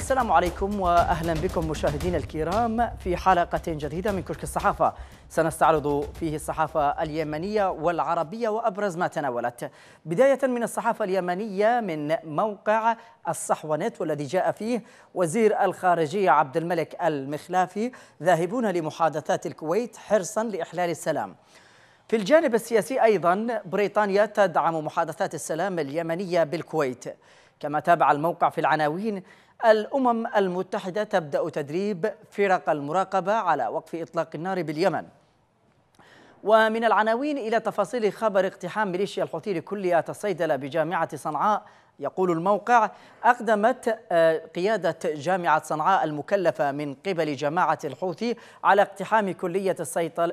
السلام عليكم واهلا بكم مشاهدينا الكرام في حلقه جديده من كشك الصحافه سنستعرض فيه الصحافه اليمنيه والعربيه وابرز ما تناولت بدايه من الصحافه اليمنيه من موقع الصحوه نت والذي جاء فيه وزير الخارجيه عبد الملك المخلافي ذاهبون لمحادثات الكويت حرصا لاحلال السلام في الجانب السياسي ايضا بريطانيا تدعم محادثات السلام اليمنيه بالكويت كما تابع الموقع في العناوين الأمم المتحدة تبدأ تدريب فرق المراقبة على وقف إطلاق النار باليمن ومن العناوين إلى تفاصيل خبر اقتحام ميليشيا الحوثي لكلية الصيدلة بجامعة صنعاء يقول الموقع أقدمت آه، قيادة جامعة صنعاء المكلفة من قبل جماعة الحوثي على اقتحام كلية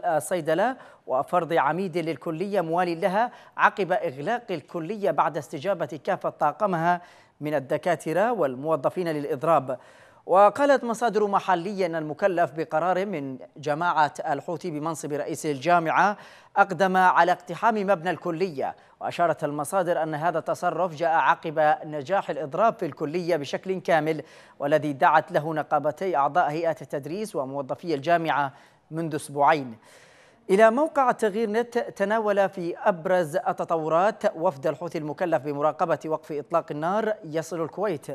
الصيدلة آه، وفرض عميد للكلية موالي لها عقب إغلاق الكلية بعد استجابة كافة طاقمها من الدكاترة والموظفين للإضراب وقالت مصادر محلية أن المكلف بقرار من جماعة الحوثي بمنصب رئيس الجامعة أقدم على اقتحام مبنى الكلية وأشارت المصادر أن هذا التصرف جاء عقب نجاح الإضراب في الكلية بشكل كامل والذي دعت له نقابتي أعضاء هيئة التدريس وموظفي الجامعة منذ أسبوعين إلى موقع تغيير نت تناول في أبرز التطورات وفد الحوثي المكلف بمراقبة وقف إطلاق النار يصل الكويت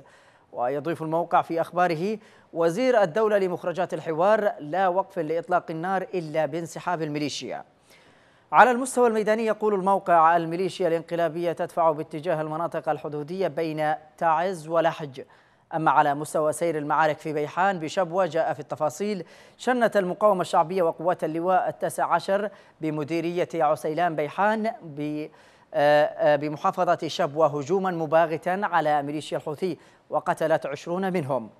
ويضيف الموقع في أخباره وزير الدولة لمخرجات الحوار لا وقف لإطلاق النار إلا بانسحاب الميليشيا على المستوى الميداني يقول الموقع الميليشيا الانقلابية تدفع باتجاه المناطق الحدودية بين تعز ولحج أما على مستوى سير المعارك في بيحان بشبوة جاء في التفاصيل شنت المقاومة الشعبية وقوات اللواء التاسع عشر بمديرية عسيلان بيحان ب آه، آه، بمحافظة شبوة هجوما مباغتا على ميليشيا الحوثي وقتلت عشرون منهم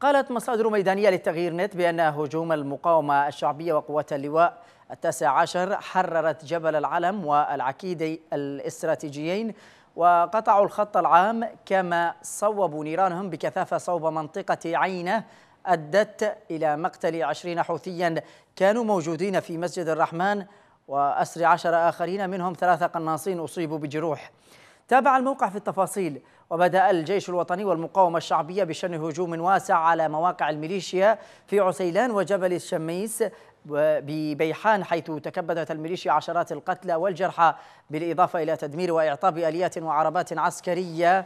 قالت مصادر ميدانية للتغيير نت بأن هجوم المقاومة الشعبية وقوات اللواء التاسع عشر حررت جبل العلم والعكيدي الاستراتيجيين وقطعوا الخط العام كما صوبوا نيرانهم بكثافة صوب منطقة عينة أدت إلى مقتل عشرين حوثيا كانوا موجودين في مسجد الرحمن وأسر عشر آخرين منهم ثلاثة قناصين أصيبوا بجروح تابع الموقع في التفاصيل وبدأ الجيش الوطني والمقاومة الشعبية بشن هجوم واسع على مواقع الميليشيا في عسيلان وجبل الشميس ببيحان حيث تكبدت الميليشيا عشرات القتلى والجرحى بالإضافة إلى تدمير وإعطاب آليات وعربات عسكرية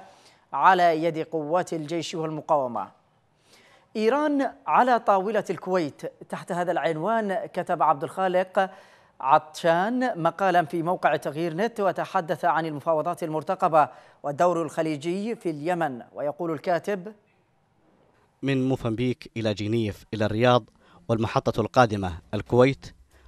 على يد قوات الجيش والمقاومة إيران على طاولة الكويت تحت هذا العنوان كتب عبد الخالق عطشان مقالا في موقع تغيير نت وتحدث عن المفاوضات المرتقبة والدور الخليجي في اليمن ويقول الكاتب من موفمبيك إلى جنيف إلى الرياض والمحطة القادمة الكويت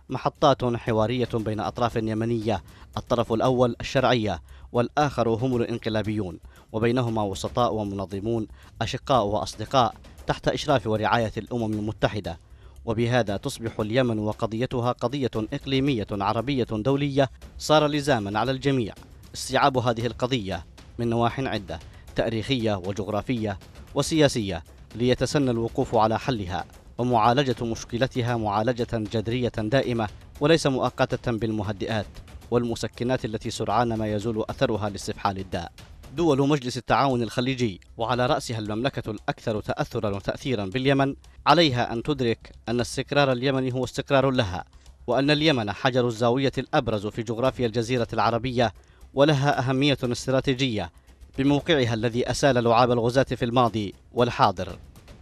محطات حوارية بين أطراف يمنية الطرف الأول الشرعية والآخر هم الإنقلابيون وبينهما وسطاء ومنظمون أشقاء وأصدقاء تحت إشراف ورعاية الأمم المتحدة وبهذا تصبح اليمن وقضيتها قضية إقليمية عربية دولية صار لزاما على الجميع استيعاب هذه القضية من نواح عدة تاريخية وجغرافية وسياسية ليتسنى الوقوف على حلها ومعالجة مشكلتها معالجة جذرية دائمة وليس مؤقتة بالمهدئات والمسكنات التي سرعان ما يزول أثرها لاستفحال الداء دول مجلس التعاون الخليجي وعلى رأسها المملكة الأكثر تأثرا وتأثيرا باليمن عليها أن تدرك أن استقرار اليمن هو استقرار لها وأن اليمن حجر الزاوية الأبرز في جغرافيا الجزيرة العربية ولها أهمية استراتيجية بموقعها الذي أسال لعاب الغزاة في الماضي والحاضر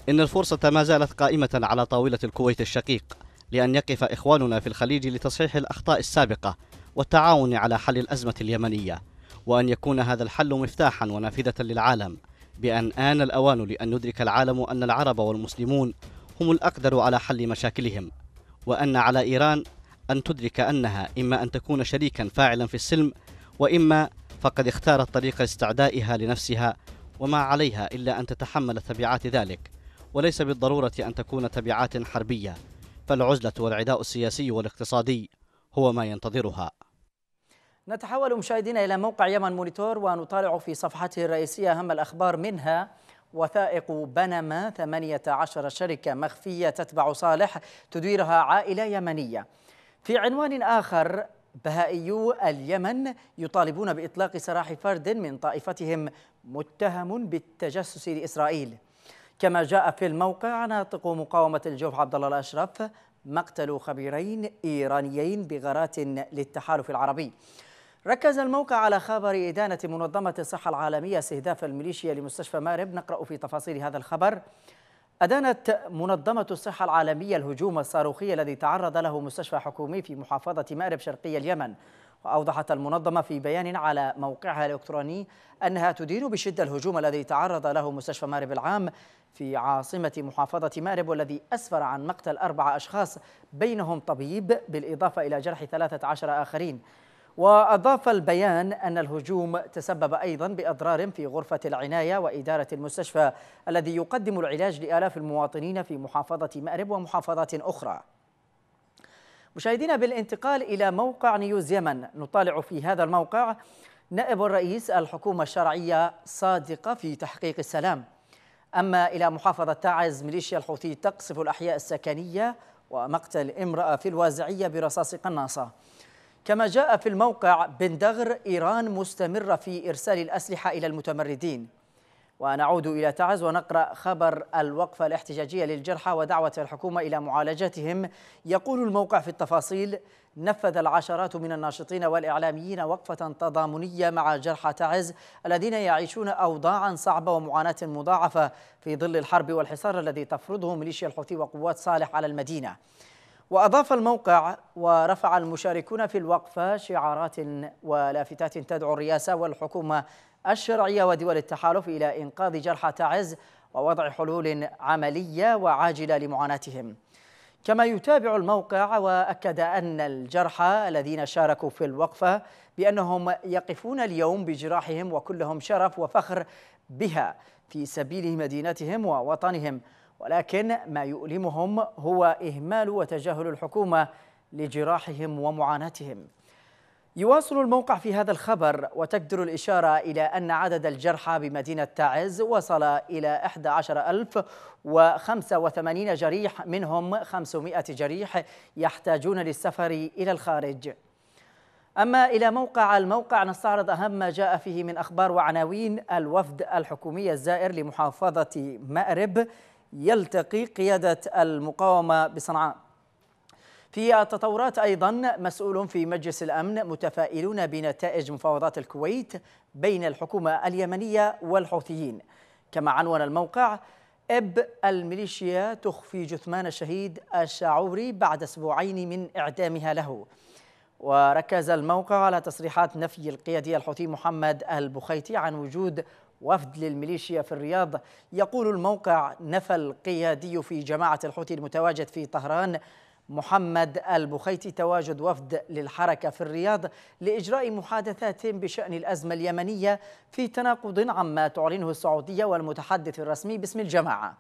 إن الفرصة ما زالت قائمة على طاولة الكويت الشقيق لأن يقف إخواننا في الخليج لتصحيح الأخطاء السابقة والتعاون على حل الأزمة اليمنية وأن يكون هذا الحل مفتاحا ونافذة للعالم بأن آن الأوان لأن يدرك العالم أن العرب والمسلمون هم الأقدر على حل مشاكلهم وأن على إيران أن تدرك أنها إما أن تكون شريكا فاعلا في السلم وإما فقد اختارت طريق استعدائها لنفسها وما عليها إلا أن تتحمل تبعات ذلك وليس بالضرورة أن تكون تبعات حربية فالعزلة والعداء السياسي والاقتصادي هو ما ينتظرها نتحول مشاهدينا إلى موقع يمن مونيتور ونطالع في صفحته الرئيسية أهم الأخبار منها وثائق بنما 18 شركة مخفية تتبع صالح تديرها عائلة يمنية في عنوان آخر بهائيو اليمن يطالبون بإطلاق سراح فرد من طائفتهم متهم بالتجسس لإسرائيل كما جاء في الموقع ناطق مقاومة الجوف عبد الله الأشرف مقتل خبيرين إيرانيين بغارات للتحالف العربي ركز الموقع على خبر إدانة منظمة الصحة العالمية استهداف الميليشيا لمستشفى مارب نقرأ في تفاصيل هذا الخبر أدانت منظمة الصحة العالمية الهجوم الصاروخي الذي تعرض له مستشفى حكومي في محافظة مأرب شرقي اليمن وأوضحت المنظمة في بيان على موقعها الإلكتروني أنها تدين بشدة الهجوم الذي تعرض له مستشفى مأرب العام في عاصمة محافظة مأرب والذي أسفر عن مقتل أربع أشخاص بينهم طبيب بالإضافة إلى جرح 13 آخرين وأضاف البيان أن الهجوم تسبب أيضا بأضرار في غرفة العناية وإدارة المستشفى الذي يقدم العلاج لآلاف المواطنين في محافظة مأرب ومحافظات أخرى مشاهدينا بالانتقال إلى موقع نيوز يمن نطالع في هذا الموقع نائب الرئيس الحكومة الشرعية صادقة في تحقيق السلام أما إلى محافظة تعز ميليشيا الحوثي تقصف الأحياء السكنية ومقتل امرأة في الوازعية برصاص قناصة كما جاء في الموقع بندغر إيران مستمرة في إرسال الأسلحة إلى المتمردين ونعود إلى تعز ونقرأ خبر الوقفة الاحتجاجية للجرحى ودعوة الحكومة إلى معالجتهم يقول الموقع في التفاصيل نفذ العشرات من الناشطين والإعلاميين وقفة تضامنية مع جرحى تعز الذين يعيشون أوضاعا صعبة ومعاناة مضاعفة في ظل الحرب والحصار الذي تفرضه ميليشيا الحوثي وقوات صالح على المدينة وأضاف الموقع ورفع المشاركون في الوقفة شعارات ولافتات تدعو الرئاسة والحكومة الشرعية ودول التحالف إلى إنقاذ جرحى تعز ووضع حلول عملية وعاجلة لمعاناتهم كما يتابع الموقع وأكد أن الجرحى الذين شاركوا في الوقفة بأنهم يقفون اليوم بجراحهم وكلهم شرف وفخر بها في سبيل مدينتهم ووطنهم ولكن ما يؤلمهم هو إهمال وتجاهل الحكومة لجراحهم ومعاناتهم يواصل الموقع في هذا الخبر وتقدر الإشارة إلى أن عدد الجرحى بمدينة تعز وصل إلى 11085 جريح منهم 500 جريح يحتاجون للسفر إلى الخارج أما إلى موقع الموقع نستعرض أهم ما جاء فيه من أخبار وعناوين الوفد الحكومي الزائر لمحافظة مأرب يلتقي قيادة المقاومة بصنعاء في التطورات أيضا مسؤول في مجلس الأمن متفائلون بنتائج مفاوضات الكويت بين الحكومة اليمنية والحوثيين كما عنون الموقع اب الميليشيا تخفي جثمان الشهيد الشعوري بعد اسبوعين من اعدامها له وركز الموقع على تصريحات نفي القيادي الحوثي محمد البخيتي عن وجود وفد للميليشيا في الرياض يقول الموقع نفى القيادي في جماعة الحوثي المتواجد في طهران محمد البخيتي تواجد وفد للحركة في الرياض لإجراء محادثات بشأن الأزمة اليمنية في تناقض عما تعلنه السعودية والمتحدث الرسمي باسم الجماعة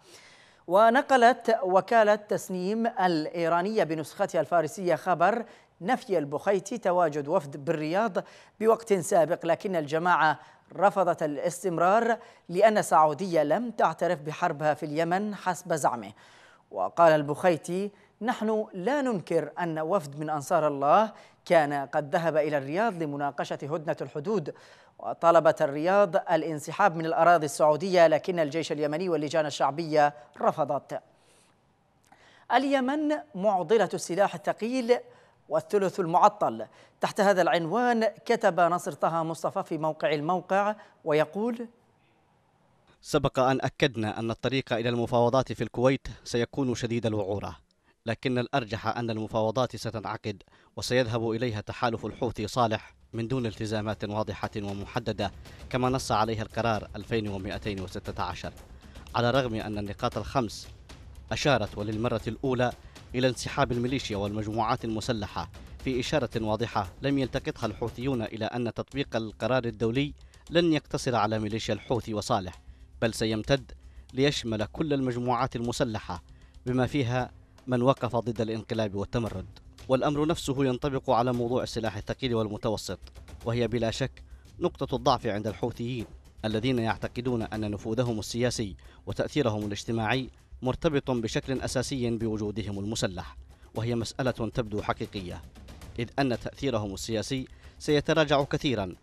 ونقلت وكالة تسنيم الإيرانية بنسختها الفارسية خبر نفي البخيتي تواجد وفد بالرياض بوقت سابق لكن الجماعة رفضت الاستمرار لأن السعودية لم تعترف بحربها في اليمن حسب زعمه وقال البخيتي نحن لا ننكر أن وفد من أنصار الله كان قد ذهب إلى الرياض لمناقشة هدنة الحدود وطلبت الرياض الانسحاب من الأراضي السعودية لكن الجيش اليمني واللجان الشعبية رفضت اليمن معضلة السلاح الثقيل والثلث المعطل تحت هذا العنوان كتب نصر طه مصطفى في موقع الموقع ويقول سبق أن أكدنا أن الطريق إلى المفاوضات في الكويت سيكون شديد الوعورة لكن الأرجح أن المفاوضات ستنعقد وسيذهب إليها تحالف الحوثي صالح من دون التزامات واضحة ومحددة كما نص عليها القرار 2216 على الرغم أن النقاط الخمس أشارت وللمرة الأولى إلى انسحاب الميليشيا والمجموعات المسلحة في إشارة واضحة لم يلتقطها الحوثيون إلى أن تطبيق القرار الدولي لن يقتصر على ميليشيا الحوثي وصالح بل سيمتد ليشمل كل المجموعات المسلحة بما فيها من وقف ضد الانقلاب والتمرد والأمر نفسه ينطبق على موضوع السلاح الثقيل والمتوسط وهي بلا شك نقطة الضعف عند الحوثيين الذين يعتقدون أن نفوذهم السياسي وتأثيرهم الاجتماعي مرتبط بشكل أساسي بوجودهم المسلح وهي مسألة تبدو حقيقية إذ أن تأثيرهم السياسي سيتراجع كثيرا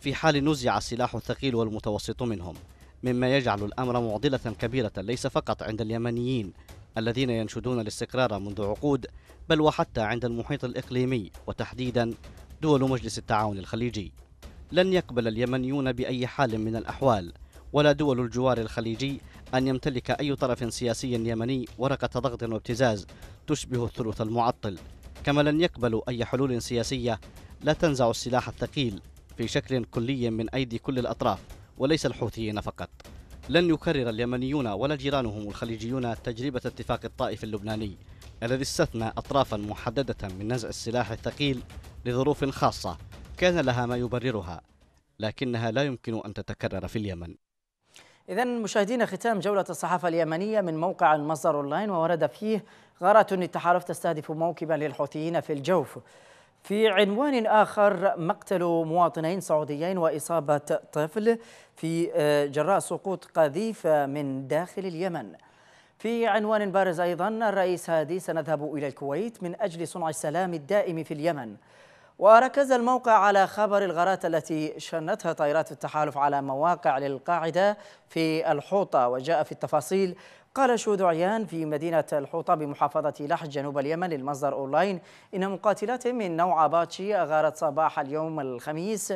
في حال نزع السلاح الثقيل والمتوسط منهم مما يجعل الأمر معضلة كبيرة ليس فقط عند اليمنيين الذين ينشدون الاستقرار منذ عقود بل وحتى عند المحيط الإقليمي وتحديدا دول مجلس التعاون الخليجي لن يقبل اليمنيون بأي حال من الأحوال ولا دول الجوار الخليجي أن يمتلك أي طرف سياسي يمني ورقة ضغط وابتزاز تشبه الثلث المعطل كما لن يقبلوا أي حلول سياسية لا تنزع السلاح الثقيل في شكل كلي من أيدي كل الأطراف وليس الحوثيين فقط لن يكرر اليمنيون ولا جيرانهم الخليجيون تجربة اتفاق الطائف اللبناني الذي استثنى أطرافا محددة من نزع السلاح الثقيل لظروف خاصة كان لها ما يبررها لكنها لا يمكن أن تتكرر في اليمن إذا مشاهدينا ختام جولة الصحافة اليمنية من موقع المصدر أونلاين وورد فيه غارات التحالف تستهدف موكبا للحوثيين في الجوف في عنوان آخر مقتل مواطنين سعوديين وإصابة طفل في آه، جراء سقوط قذيفة من داخل اليمن في عنوان بارز أيضا الرئيس هادي سنذهب إلى الكويت من أجل صنع السلام الدائم في اليمن وركز الموقع على خبر الغارات التي شنتها طائرات التحالف على مواقع للقاعدة في الحوطة وجاء في التفاصيل قال شهود عيان في مدينة الحوطة بمحافظة لحج جنوب اليمن للمصدر أونلاين إن مقاتلات من نوع باتشي أغارت صباح اليوم الخميس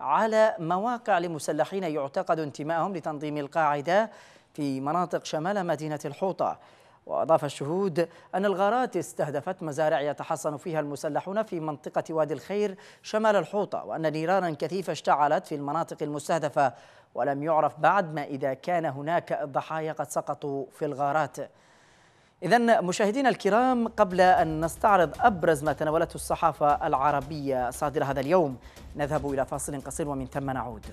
على مواقع لمسلحين يعتقد انتمائهم لتنظيم القاعدة في مناطق شمال مدينة الحوطة وأضاف الشهود أن الغارات استهدفت مزارع يتحصن فيها المسلحون في منطقة وادي الخير شمال الحوطة وأن نيرانا كثيفة اشتعلت في المناطق المستهدفة ولم يعرف بعد ما إذا كان هناك ضحايا قد سقطوا في الغارات إذا مشاهدينا الكرام قبل أن نستعرض أبرز ما تناولته الصحافة العربية صادرة هذا اليوم نذهب إلى فاصل قصير ومن ثم نعود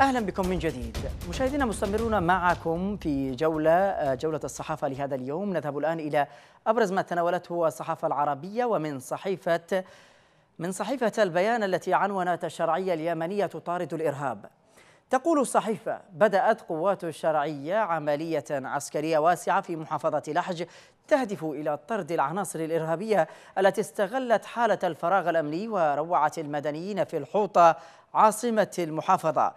اهلا بكم من جديد مشاهدينا مستمرون معكم في جوله آه، جوله الصحافه لهذا اليوم نذهب الان الى ابرز ما تناولته الصحافه العربيه ومن صحيفه من صحيفه البيان التي عنونت الشرعيه اليمنيه تطارد الارهاب تقول الصحيفة بدأت قوات الشرعية عملية عسكرية واسعة في محافظة لحج تهدف إلى طرد العناصر الإرهابية التي استغلت حالة الفراغ الأمني وروعت المدنيين في الحوطة عاصمة المحافظة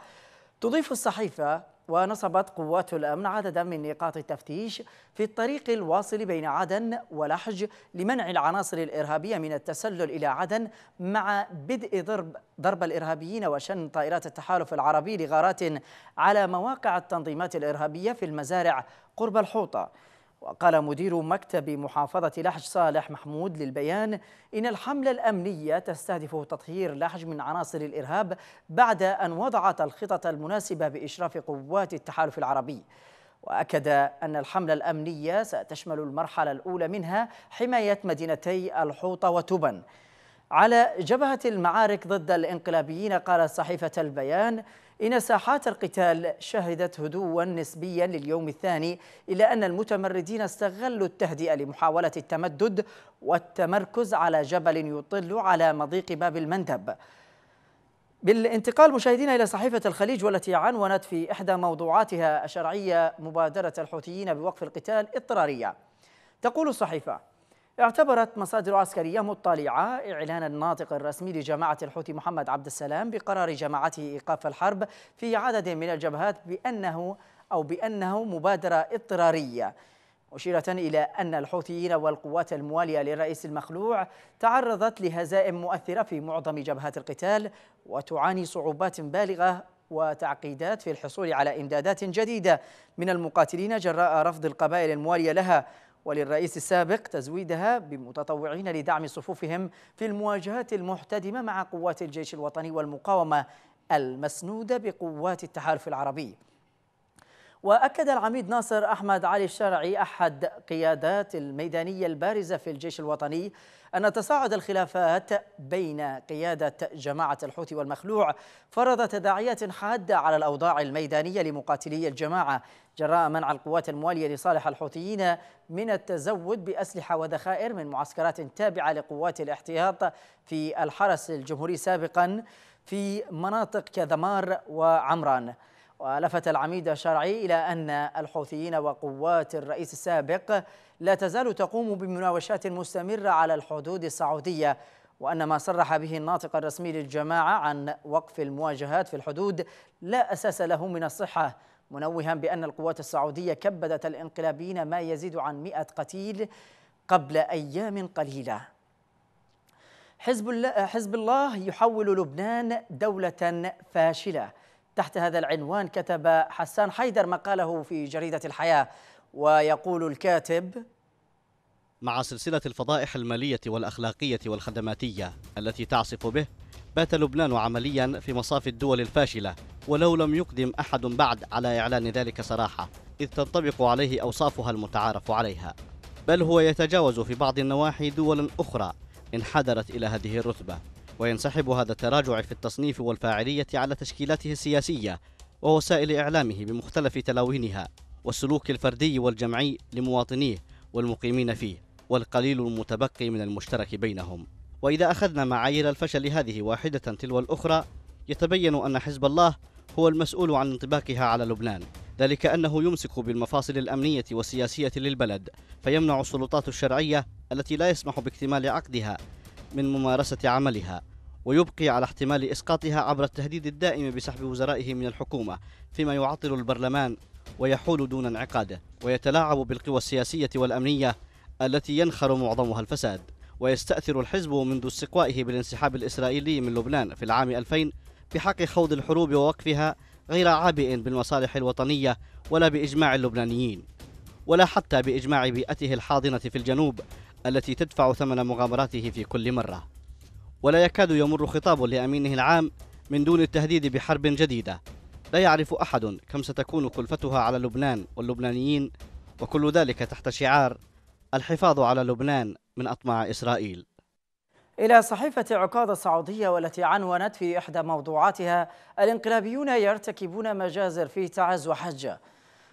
تضيف الصحيفة ونصبت قوات الأمن عددا من نقاط التفتيش في الطريق الواصل بين عدن ولحج لمنع العناصر الإرهابية من التسلل إلى عدن مع بدء ضرب ضرب الإرهابيين وشن طائرات التحالف العربي لغارات على مواقع التنظيمات الإرهابية في المزارع قرب الحوطة وقال مدير مكتب محافظة لحج صالح محمود للبيان إن الحملة الأمنية تستهدف تطهير لحج من عناصر الإرهاب بعد أن وضعت الخطط المناسبة بإشراف قوات التحالف العربي وأكد أن الحملة الأمنية ستشمل المرحلة الأولى منها حماية مدينتي الحوطة وتبن على جبهة المعارك ضد الإنقلابيين قالت صحيفة البيان إن ساحات القتال شهدت هدوا نسبيا لليوم الثاني إلا أن المتمردين استغلوا التهدئة لمحاولة التمدد والتمركز على جبل يطل على مضيق باب المندب بالانتقال مشاهدينا إلى صحيفة الخليج والتي عنونت في إحدى موضوعاتها الشرعية مبادرة الحوثيين بوقف القتال اضطرارية تقول الصحيفة اعتبرت مصادر عسكرية مطلعة إعلان الناطق الرسمي لجماعة الحوثي محمد عبد السلام بقرار جماعته إيقاف الحرب في عدد من الجبهات بأنه أو بأنه مبادرة اضطرارية مشيرة إلى أن الحوثيين والقوات الموالية للرئيس المخلوع تعرضت لهزائم مؤثرة في معظم جبهات القتال وتعاني صعوبات بالغة وتعقيدات في الحصول على إمدادات جديدة من المقاتلين جراء رفض القبائل الموالية لها وللرئيس السابق تزويدها بمتطوعين لدعم صفوفهم في المواجهات المحتدمة مع قوات الجيش الوطني والمقاومة المسنودة بقوات التحالف العربي وأكد العميد ناصر أحمد علي الشرعي أحد قيادات الميدانية البارزة في الجيش الوطني أن تصاعد الخلافات بين قيادة جماعة الحوثي والمخلوع فرض تداعيات حادة على الأوضاع الميدانية لمقاتلي الجماعة جراء منع القوات الموالية لصالح الحوثيين من التزود بأسلحة وذخائر من معسكرات تابعة لقوات الاحتياط في الحرس الجمهوري سابقا في مناطق كذمار وعمران ولفت العميد الشرعي إلى أن الحوثيين وقوات الرئيس السابق لا تزال تقوم بمناوشات مستمرة على الحدود السعودية وأن ما صرح به الناطق الرسمي للجماعة عن وقف المواجهات في الحدود لا أساس له من الصحة منوها بأن القوات السعودية كبدت الانقلابيين ما يزيد عن 100 قتيل قبل أيام قليلة حزب حزب الله يحول لبنان دولة فاشلة تحت هذا العنوان كتب حسان حيدر مقاله في جريدة الحياة ويقول الكاتب مع سلسلة الفضائح المالية والأخلاقية والخدماتية التي تعصف به بات لبنان عمليا في مصاف الدول الفاشلة ولو لم يقدم أحد بعد على إعلان ذلك صراحة إذ تنطبق عليه أوصافها المتعارف عليها بل هو يتجاوز في بعض النواحي دول أخرى انحدرت إلى هذه الرتبة وينسحب هذا التراجع في التصنيف والفاعلية على تشكيلاته السياسية ووسائل إعلامه بمختلف تلاوينها والسلوك الفردي والجمعي لمواطنيه والمقيمين فيه والقليل المتبقي من المشترك بينهم وإذا أخذنا معايير الفشل هذه واحدة تلو الأخرى يتبين أن حزب الله هو المسؤول عن انطباقها على لبنان ذلك أنه يمسك بالمفاصل الأمنية والسياسية للبلد فيمنع السلطات الشرعية التي لا يسمح باكتمال عقدها من ممارسة عملها ويبقي على احتمال إسقاطها عبر التهديد الدائم بسحب وزرائه من الحكومة فيما يعطل البرلمان ويحول دون انعقاده ويتلاعب بالقوى السياسية والأمنية التي ينخر معظمها الفساد ويستأثر الحزب منذ استقوائه بالانسحاب الإسرائيلي من لبنان في العام 2000 بحق خوض الحروب ووقفها غير عابئ بالمصالح الوطنية ولا بإجماع اللبنانيين ولا حتى بإجماع بيئته الحاضنة في الجنوب التي تدفع ثمن مغامراته في كل مرة ولا يكاد يمر خطاب لأمينه العام من دون التهديد بحرب جديدة لا يعرف أحد كم ستكون كلفتها على لبنان واللبنانيين وكل ذلك تحت شعار الحفاظ على لبنان من أطماع إسرائيل إلى صحيفة عكاظ السعودية والتي عنونت في إحدى موضوعاتها الانقلابيون يرتكبون مجازر في تعز وحجة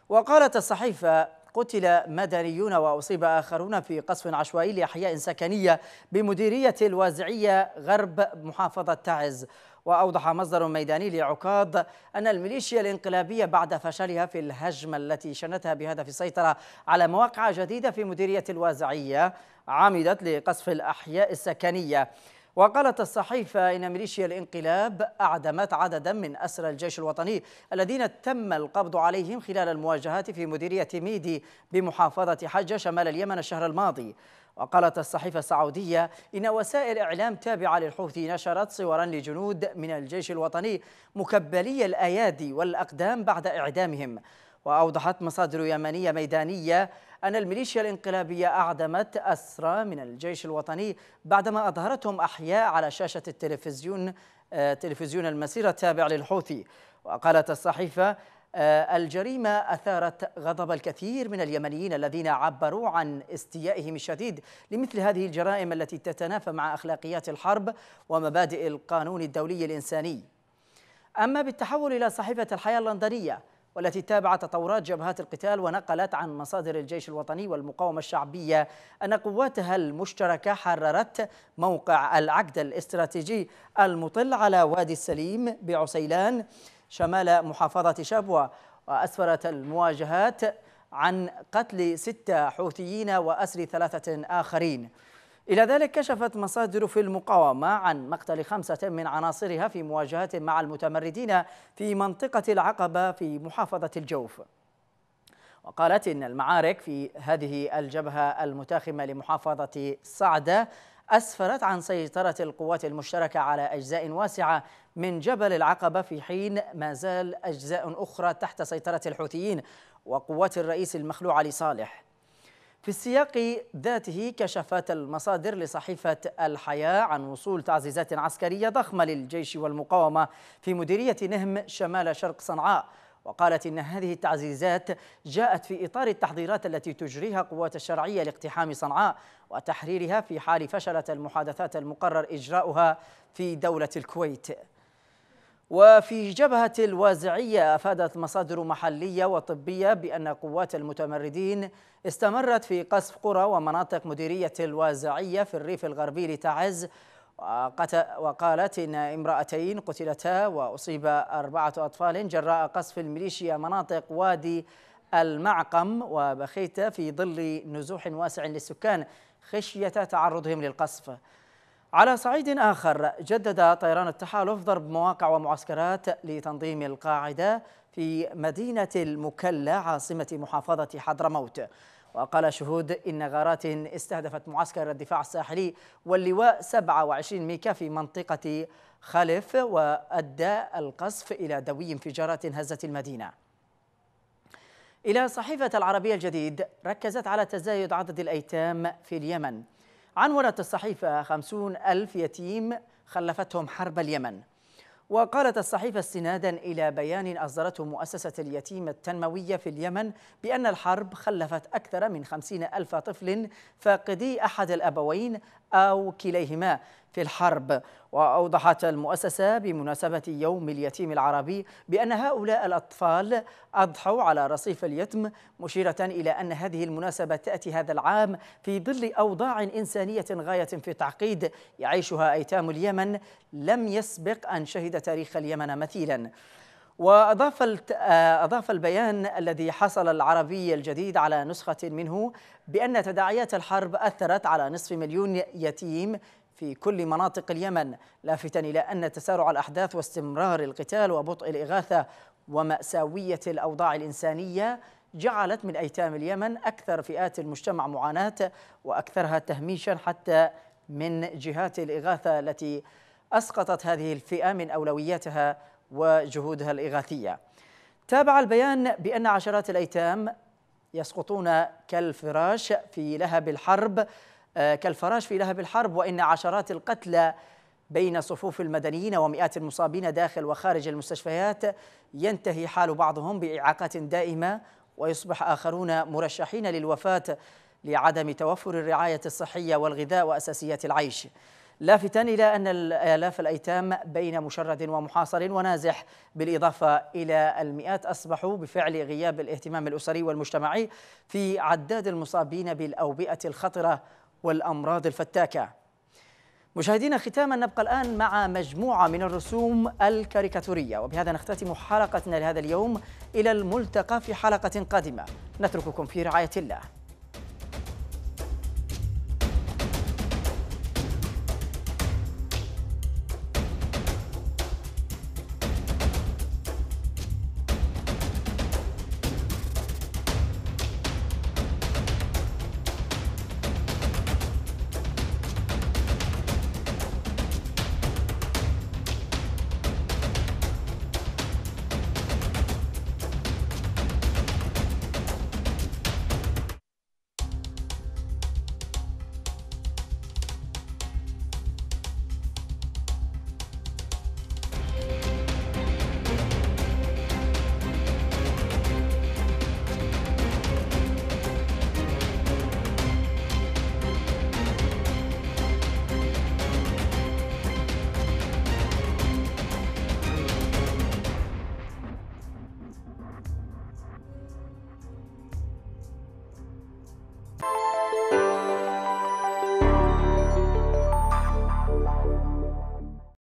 وقالت الصحيفة قتل مدنيون وأصيب آخرون في قصف عشوائي لأحياء سكنية بمديرية الوازعية غرب محافظة تعز وأوضح مصدر ميداني لعكاظ أن الميليشيا الانقلابية بعد فشلها في الهجمة التي شنتها بهدف السيطرة على مواقع جديدة في مديرية الوازعية عمدت لقصف الأحياء السكنية وقالت الصحيفة إن ميليشيا الانقلاب أعدمت عددا من أسرى الجيش الوطني الذين تم القبض عليهم خلال المواجهات في مديرية ميدي بمحافظة حجة شمال اليمن الشهر الماضي وقالت الصحيفة السعودية إن وسائل إعلام تابعة للحوثي نشرت صورا لجنود من الجيش الوطني مكبلي الأيادي والأقدام بعد إعدامهم وأوضحت مصادر يمنية ميدانية أن الميليشيا الانقلابية أعدمت أسرى من الجيش الوطني بعدما أظهرتهم أحياء على شاشة التلفزيون آه، تلفزيون المسيرة التابع للحوثي وقالت الصحيفة آه، الجريمة أثارت غضب الكثير من اليمنيين الذين عبروا عن استيائهم الشديد لمثل هذه الجرائم التي تتنافى مع أخلاقيات الحرب ومبادئ القانون الدولي الإنساني أما بالتحول إلى صحيفة الحياة اللندنية والتي تابعت تطورات جبهات القتال ونقلت عن مصادر الجيش الوطني والمقاومة الشعبية أن قواتها المشتركة حررت موقع العقد الاستراتيجي المطل على وادي السليم بعسيلان شمال محافظة شبوة وأسفرت المواجهات عن قتل ستة حوثيين وأسر ثلاثة آخرين إلى ذلك كشفت مصادر في المقاومة عن مقتل خمسة من عناصرها في مواجهة مع المتمردين في منطقة العقبة في محافظة الجوف وقالت إن المعارك في هذه الجبهة المتاخمة لمحافظة صعدة أسفرت عن سيطرة القوات المشتركة على أجزاء واسعة من جبل العقبة في حين ما زال أجزاء أخرى تحت سيطرة الحوثيين وقوات الرئيس المخلوع لصالح في السياق ذاته كشفت المصادر لصحيفة الحياة عن وصول تعزيزات عسكرية ضخمة للجيش والمقاومة في مديرية نهم شمال شرق صنعاء وقالت إن هذه التعزيزات جاءت في إطار التحضيرات التي تجريها قوات الشرعية لاقتحام صنعاء وتحريرها في حال فشلت المحادثات المقرر إجراؤها في دولة الكويت وفي جبهة الوازعية أفادت مصادر محلية وطبية بأن قوات المتمردين استمرت في قصف قرى ومناطق مديرية الوازعية في الريف الغربي لتعز وقالت إن امرأتين قتلتا وأصيب أربعة أطفال جراء قصف الميليشيا مناطق وادي المعقم وبخيتة في ظل نزوح واسع للسكان خشية تعرضهم للقصف على صعيد آخر جدد طيران التحالف ضرب مواقع ومعسكرات لتنظيم القاعدة في مدينة المكلا عاصمة محافظة حضرموت وقال شهود إن غارات استهدفت معسكر الدفاع الساحلي واللواء 27 ميكا في منطقة خلف وأدى القصف إلى دوي انفجارات هزت المدينة إلى صحيفة العربية الجديد ركزت على تزايد عدد الأيتام في اليمن عنونت الصحيفة خمسون ألف يتيم خلفتهم حرب اليمن وقالت الصحيفة استنادا إلى بيان أصدرته مؤسسة اليتيم التنموية في اليمن بأن الحرب خلفت أكثر من خمسين ألف طفل فاقدي أحد الأبوين أو كليهما في الحرب وأوضحت المؤسسة بمناسبة يوم اليتيم العربي بأن هؤلاء الأطفال أضحوا على رصيف اليتم مشيرة إلى أن هذه المناسبة تأتي هذا العام في ظل أوضاع إنسانية غاية في التعقيد يعيشها أيتام اليمن لم يسبق أن شهد تاريخ اليمن مثيلاً وأضاف أضاف البيان الذي حصل العربي الجديد على نسخة منه بأن تداعيات الحرب أثرت على نصف مليون يتيم في كل مناطق اليمن لافتا إلى أن تسارع الأحداث واستمرار القتال وبطء الإغاثة ومأساوية الأوضاع الإنسانية جعلت من أيتام اليمن أكثر فئات المجتمع معاناة وأكثرها تهميشا حتى من جهات الإغاثة التي أسقطت هذه الفئة من أولوياتها وجهودها الإغاثية تابع البيان بأن عشرات الأيتام يسقطون كالفراش في لهب الحرب آه، كالفراش في لهب الحرب وإن عشرات القتلى بين صفوف المدنيين ومئات المصابين داخل وخارج المستشفيات ينتهي حال بعضهم بإعاقات دائمة ويصبح آخرون مرشحين للوفاة لعدم توفر الرعاية الصحية والغذاء وأساسيات العيش لافتا إلى أن الآلاف الأيتام بين مشرد ومحاصر ونازح بالإضافة إلى المئات أصبحوا بفعل غياب الاهتمام الأسري والمجتمعي في عداد المصابين بالأوبئة الخطرة والأمراض الفتاكة مشاهدينا ختاما نبقى الآن مع مجموعة من الرسوم الكاريكاتورية وبهذا نختتم حلقتنا لهذا اليوم إلى الملتقى في حلقة قادمة نترككم في رعاية الله